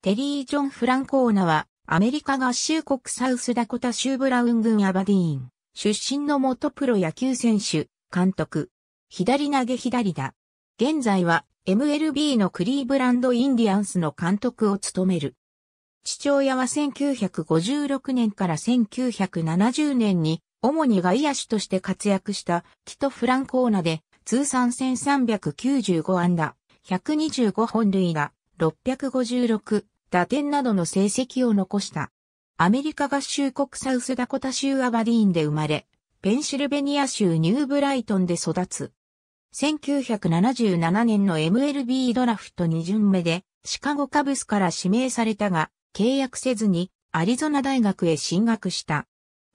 テリー・ジョン・フランコーナは、アメリカ合衆国サウスダコタ州ブラウン郡アバディーン、出身の元プロ野球選手、監督、左投げ左打。現在は、MLB のクリーブランド・インディアンスの監督を務める。父親は1956年から1970年に、主に外野手として活躍したキト・フランコーナで、通算1395安打、125本塁打、656、打点などの成績を残した。アメリカ合衆国サウスダコタ州アバディーンで生まれ、ペンシルベニア州ニューブライトンで育つ。1977年の MLB ドラフト2巡目でシカゴカブスから指名されたが契約せずにアリゾナ大学へ進学した。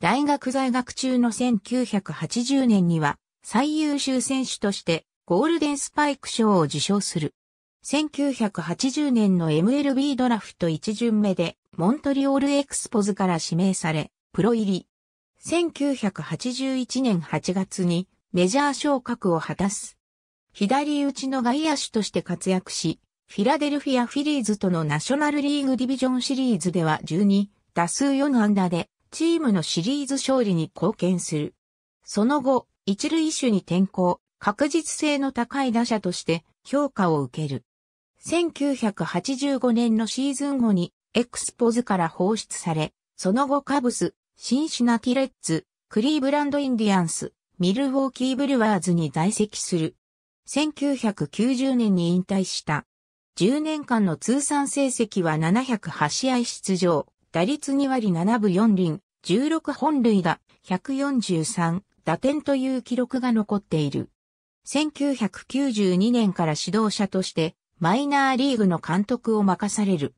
大学在学中の1980年には最優秀選手としてゴールデンスパイク賞を受賞する。1980年の MLB ドラフト1巡目で、モントリオールエクスポズから指名され、プロ入り。1981年8月にメジャー昇格を果たす。左打ちの外野手として活躍し、フィラデルフィア・フィリーズとのナショナルリーグディビジョンシリーズでは12、打数4安打で、チームのシリーズ勝利に貢献する。その後、一塁手に転向、確実性の高い打者として評価を受ける。1985年のシーズン後にエクスポズから放出され、その後カブス、シンシナティレッツ、クリーブランドインディアンス、ミルウォーキーブルワーズに在籍する。1990年に引退した。10年間の通算成績は708試合出場、打率2割7分4厘、16本塁打、143打点という記録が残っている。1992年から指導者としてマイナーリーグの監督を任される。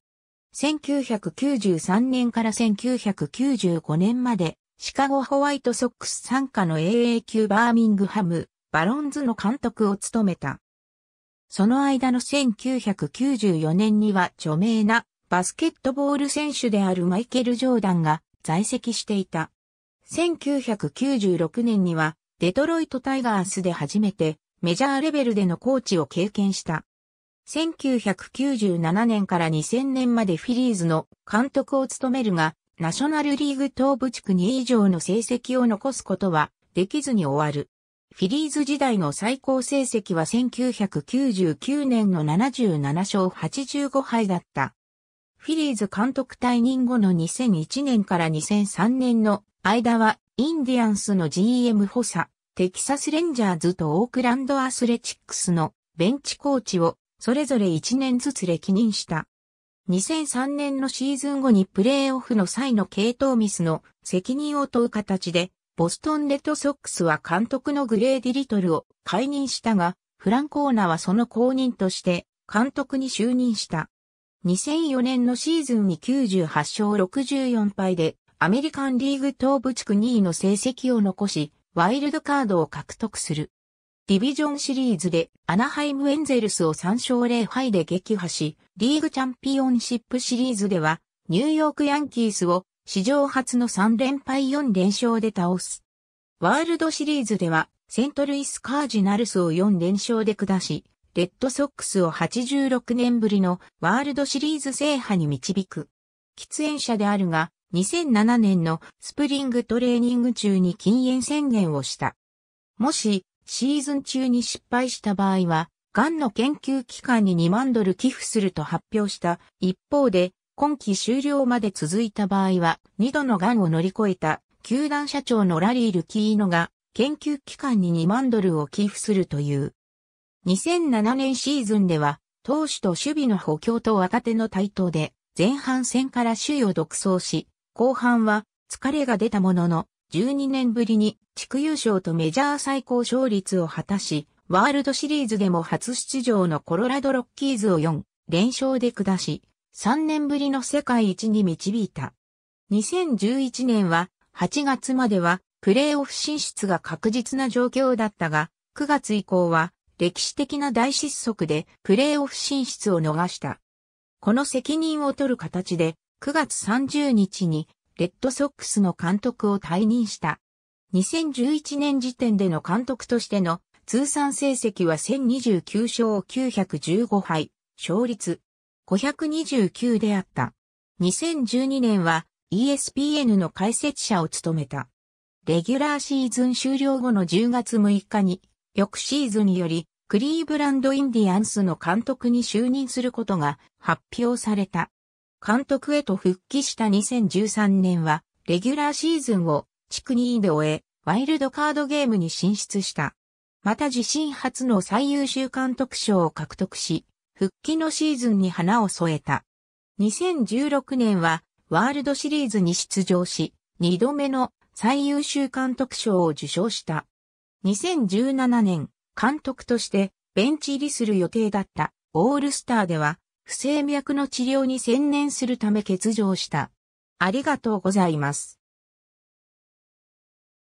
1993年から1995年まで、シカゴホワイトソックス参加の AA 級バーミングハム、バロンズの監督を務めた。その間の1994年には著名なバスケットボール選手であるマイケル・ジョーダンが在籍していた。1996年にはデトロイト・タイガースで初めてメジャーレベルでのコーチを経験した。1997年から2000年までフィリーズの監督を務めるが、ナショナルリーグ東部地区2以上の成績を残すことはできずに終わる。フィリーズ時代の最高成績は1999年の77勝85敗だった。フィリーズ監督退任後の2001年から2003年の間はインディアンスの GM 補佐、テキサスレンジャーズとオークランドアスレチックスのベンチコーチをそれぞれ1年ずつ歴任した。2003年のシーズン後にプレーオフの際の系統ミスの責任を問う形で、ボストンレッドソックスは監督のグレーディリトルを解任したが、フランコーナーはその後任として監督に就任した。2004年のシーズンに98勝64敗でアメリカンリーグ東部地区2位の成績を残し、ワイルドカードを獲得する。ディビジョンシリーズでアナハイム・エンゼルスを3勝0敗で撃破し、リーグチャンピオンシップシリーズでは、ニューヨーク・ヤンキースを史上初の3連敗4連勝で倒す。ワールドシリーズでは、セントルイス・カージナルスを4連勝で下し、レッドソックスを86年ぶりのワールドシリーズ制覇に導く。喫煙者であるが、2007年のスプリングトレーニング中に禁煙宣言をした。もし、シーズン中に失敗した場合は、がんの研究機関に2万ドル寄付すると発表した一方で、今季終了まで続いた場合は、2度のがんを乗り越えた、球団社長のラリー・ルキーノが、研究機関に2万ドルを寄付するという。2007年シーズンでは、投手と守備の補強と若手の台頭で、前半戦から首位を独走し、後半は疲れが出たものの、12年ぶりに地区優勝とメジャー最高勝率を果たし、ワールドシリーズでも初出場のコロラドロッキーズを4連勝で下し、3年ぶりの世界一に導いた。2011年は8月まではプレーオフ進出が確実な状況だったが、9月以降は歴史的な大失速でプレーオフ進出を逃した。この責任を取る形で9月30日にレッドソックスの監督を退任した。2011年時点での監督としての通算成績は1029勝915敗、勝率529であった。2012年は ESPN の解説者を務めた。レギュラーシーズン終了後の10月6日に、翌シーズンよりクリーブランド・インディアンスの監督に就任することが発表された。監督へと復帰した2013年は、レギュラーシーズンを地区2位で終え、ワイルドカードゲームに進出した。また自身初の最優秀監督賞を獲得し、復帰のシーズンに花を添えた。2016年はワールドシリーズに出場し、2度目の最優秀監督賞を受賞した。2017年、監督としてベンチ入りする予定だったオールスターでは不整脈の治療に専念するため欠場した。ありがとうございます。